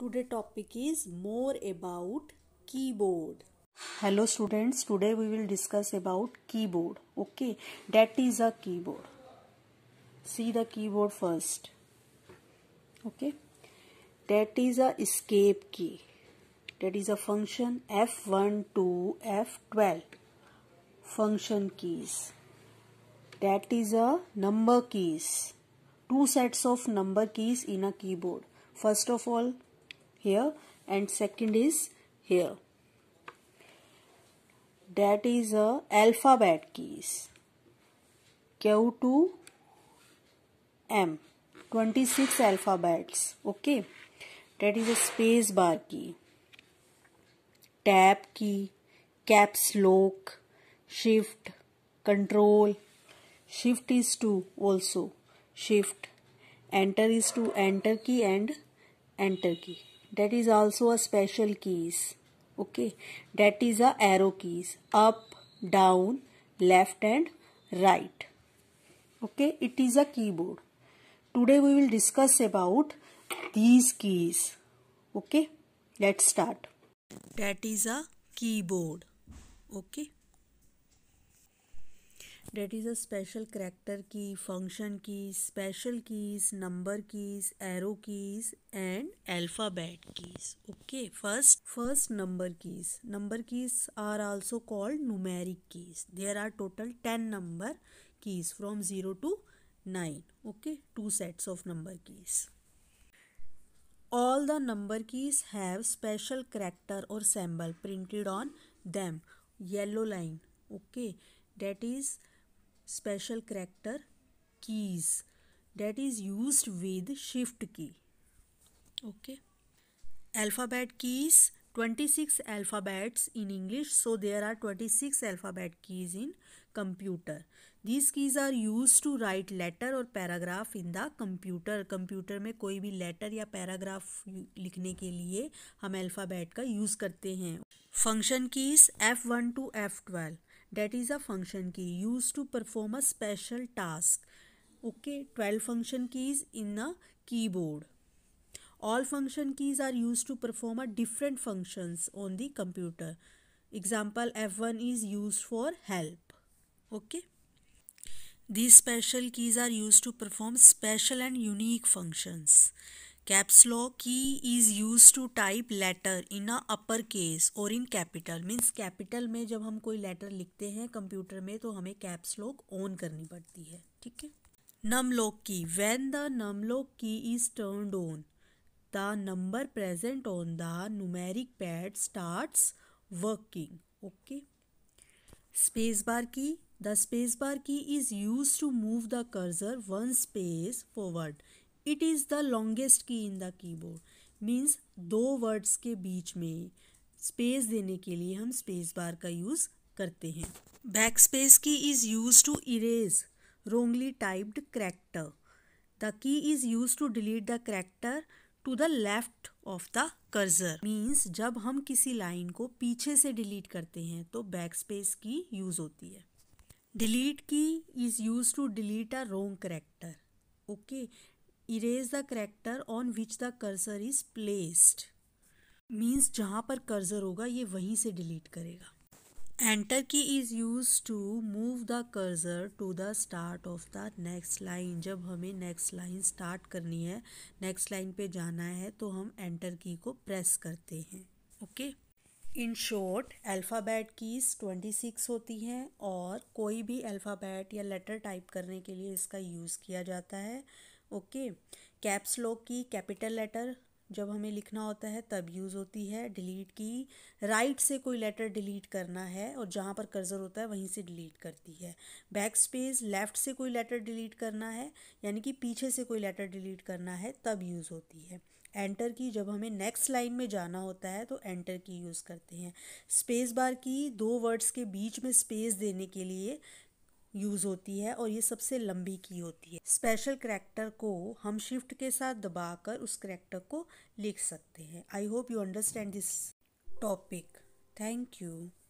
today topic is more about keyboard hello students today we will discuss about keyboard okay that is a keyboard see the keyboard first okay that is a escape key that is a function f1 to f12 function keys that is a number keys two sets of number keys in a keyboard first of all here and second is here that is a alphabet keys q to m 26 alphabets okay that is a space bar key tab key caps lock shift control shift is to also shift enter is to enter key and enter key that is also a special keys okay that is a arrow keys up down left and right okay it is a keyboard today we will discuss about these keys okay let's start that is a keyboard okay that is a special character key function key special keys number keys arrow keys and alphabet keys okay first first number keys number keys are also called numeric keys there are total ten number keys from zero to nine okay two sets of number keys all the number keys have special character और symbol printed on them yellow line okay that is special character keys that is use with shift key okay alphabet keys twenty six alphabets in English so there are twenty six alphabet keys in computer these keys are use to write letter और paragraph in the computer computer में कोई भी letter या paragraph लिखने के लिए हम अल्फ़ाबैट का यूज़ करते हैं function keys F one to F twelve that is a function key used to perform a special task okay 12 function keys in a keyboard all function keys are used to perform a different functions on the computer example f1 is used for help okay these special keys are used to perform special and unique functions caps lock key is use to type letter in a upper case और in capital means capital में जब हम कोई letter लिखते हैं computer में तो हमें कैप्स लॉक ऑन करनी पड़ती है ठीक है num lock key when the num lock key is turn on the number present on the numeric pad start working okay space bar key the space bar key is use to move the cursor one space forward it is the longest key in the keyboard means दो words के बीच में space देने के लिए हम space bar का use करते हैं backspace key is use to erase wrongly typed character the key is use to delete the character to the left of the cursor means जब हम किसी लाइन को पीछे से डिलीट करते हैं तो बैक स्पेस की यूज़ होती है delete key is use to delete a wrong character okay erase the character on which the cursor is placed means जहाँ पर कर्जर होगा ये वहीं से डिलीट करेगा enter key is use to move the cursor to the start of the next line जब हमें next line start करनी है नेक्स्ट लाइन पे जाना है तो हम एंटर की को प्रेस करते हैं okay in short alphabet keys twenty six होती हैं और कोई भी अल्फ़ाबेट या लेटर टाइप करने के लिए इसका यूज़ किया जाता है okay caps lock key capital letter जब हमें लिखना होता है तब यूज़ होती है डिलीट की राइट से कोई लेटर डिलीट करना है और जहाँ पर कर्जर होता है वहीं से डिलीट करती है बैक स्पेस लेफ़्ट से कोई लेटर डिलीट करना है यानी कि पीछे से कोई लेटर डिलीट करना है तब यूज़ होती है एंटर की जब हमें नेक्स्ट लाइन में जाना होता है तो एंटर की यूज़ करते हैं स्पेस बार की दो वर्ड्स के बीच में स्पेस देने के लिए यूज़ होती है और ये सबसे लंबी की होती है स्पेशल करेक्टर को हम शिफ्ट के साथ दबाकर उस करेक्टर को लिख सकते हैं I hope you understand this topic thank you